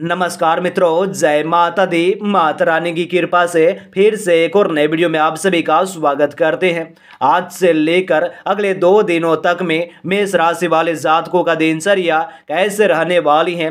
नमस्कार मित्रों जय माता दी माता रानी की कृपा से फिर से एक और नए वीडियो में आप सभी का स्वागत करते हैं आज से लेकर अगले दो दिनों तक में मेष राशि वाले जातकों का दिनचर्या कैसे रहने वाली है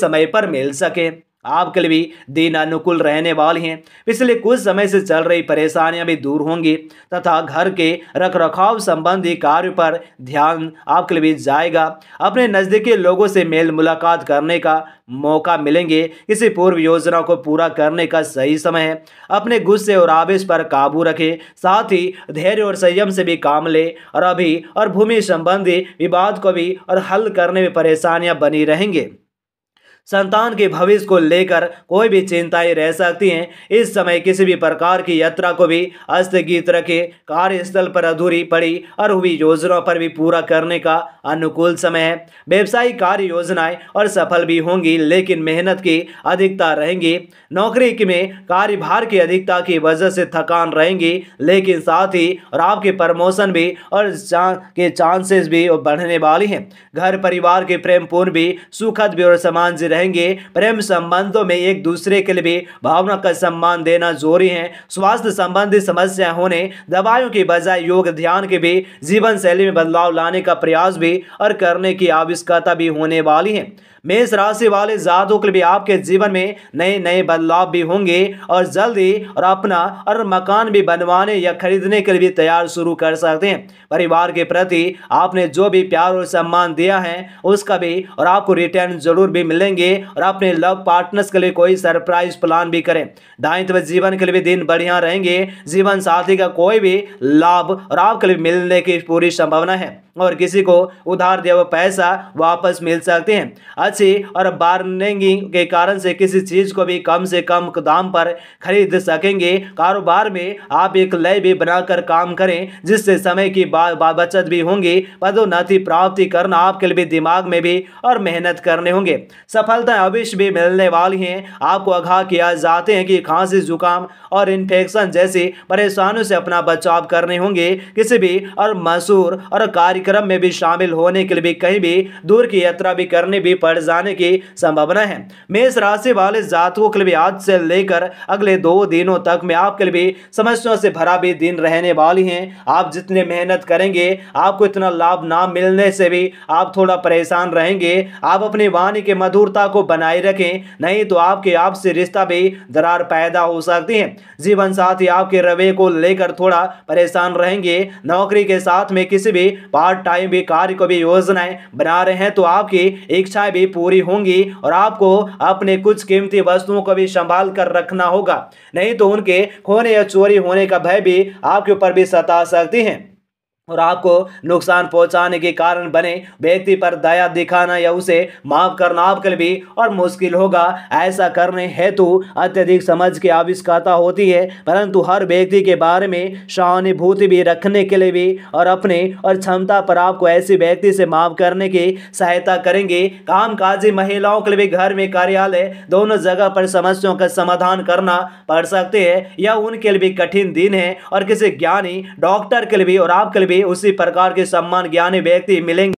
समय पर मिल सके आपके लिए भी दिन अनुकूल रहने वाले हैं पिछले कुछ समय से चल रही परेशानियां भी दूर होंगी तथा घर के रख रखाव संबंधी कार्य पर ध्यान आपके लिए जाएगा अपने नज़दीकी लोगों से मेल मुलाकात करने का मौका मिलेंगे किसी पूर्व योजना को पूरा करने का सही समय है अपने गुस्से और आवेश पर काबू रखें साथ ही धैर्य और संयम से भी काम ले और अभी और भूमि संबंधी विवाद को भी और हल करने में परेशानियां बनी रहेंगे संतान के भविष्य को लेकर कोई भी चिंताएं रह सकती हैं इस समय किसी भी प्रकार की यात्रा को भी अस्थगित रखें कार्यस्थल पर अधूरी पड़ी और हुई योजनाओं पर भी पूरा करने का अनुकूल समय है व्यवसायिक कार्य योजनाएं और सफल भी होंगी लेकिन मेहनत की अधिकता रहेंगी नौकरी में कार्यभार की अधिकता की वजह से थकान रहेंगी लेकिन साथ ही और आपके प्रमोशन भी और के चांसेस भी बढ़ने वाली हैं घर परिवार के प्रेमपूर्ण भी सुखद भी और समान रहेंगे प्रेम संबंधों में एक दूसरे के लिए भी भावना का सम्मान देना जरूरी है स्वास्थ्य संबंधी समस्या होने दवाइयों की बजाय योग ध्यान के भी जीवन शैली में बदलाव लाने का प्रयास भी और करने की आवश्यकता भी होने वाली है मेष राशि वाले जातों के लिए आपके जीवन में नए नए बदलाव भी होंगे और जल्दी और अपना और मकान भी बनवाने या खरीदने के लिए तैयार शुरू कर सकते हैं परिवार के प्रति आपने जो भी प्यार और सम्मान दिया है उसका भी और आपको रिटर्न जरूर भी मिलेंगे और अपने लव पार्टनर्स के लिए कोई सरप्राइज प्लान भी करें दायित्व जीवन के लिए भी दिन बढ़िया रहेंगे जीवन साथी का कोई भी लाभ और आपके लिए मिलने की पूरी संभावना है और किसी को उधार दिया हुआ पैसा वापस मिल सकते हैं अच्छी और बार्निंग के कारण से किसी चीज़ को भी कम से कम दाम पर खरीद सकेंगे कारोबार में आप एक लय भी बनाकर काम करें जिससे समय की बचत भी होंगी पदोन्नति प्राप्ति करना आपके लिए दिमाग में भी और मेहनत करने होंगे सफलता अवश्य भी मिलने वाली है आपको आगाह किया जाते हैं कि खांसी जुकाम और इन्फेक्शन जैसी परेशानियों से अपना बचाव करने होंगे किसी भी और मशहूर और कार्यक्रम में भी शामिल होने के लिए भी कहीं भी दूर की यात्रा भी करने भी पड़ बढ़ जाने की संभावना है मेष राशि वाले जातकों के लिए आज से लेकर अगले दो दिनों तक में आपके लिए समस्याओं से भरा भी दिन रहने वाली है आप जितने मेहनत करेंगे आपको इतना लाभ ना मिलने से भी आप थोड़ा परेशान रहेंगे आप अपनी वाणी के मधुरता को बनाए रखें नहीं तो आपके आपसे रिश्ता भी दरार पैदा हो सकती है जीवन साथी आपके रवे को लेकर थोड़ा परेशान रहेंगे नौकरी के साथ में किसी भी पार्ट टाइम भी कार्य को भी योजनाएं बना रहे हैं तो आपकी इच्छाएं भी पूरी होंगी और आपको अपने कुछ कीमती वस्तुओं को भी संभाल कर रखना होगा नहीं तो उनके खोने या चोरी होने का भय भी आपके ऊपर भी सता सकती हैं और आपको नुकसान पहुंचाने के कारण बने व्यक्ति पर दया दिखाना या उसे माफ करना आपके लिए भी और मुश्किल होगा ऐसा करने हेतु अत्यधिक समझ की आविष्कारता होती है परंतु हर व्यक्ति के बारे में सहानुभूति भी रखने के लिए भी और अपने और क्षमता पर आपको ऐसे व्यक्ति से माफ करने की सहायता करेंगे कामकाजी महिलाओं के लिए घर में कार्यालय दोनों जगह पर समस्याओं का समाधान करना पड़ सकते हैं या उनके लिए भी कठिन दिन है और किसी ज्ञानी डॉक्टर के लिए भी और आपके लिए भी उसी प्रकार के सम्मान ज्ञानी व्यक्ति मिलेंगे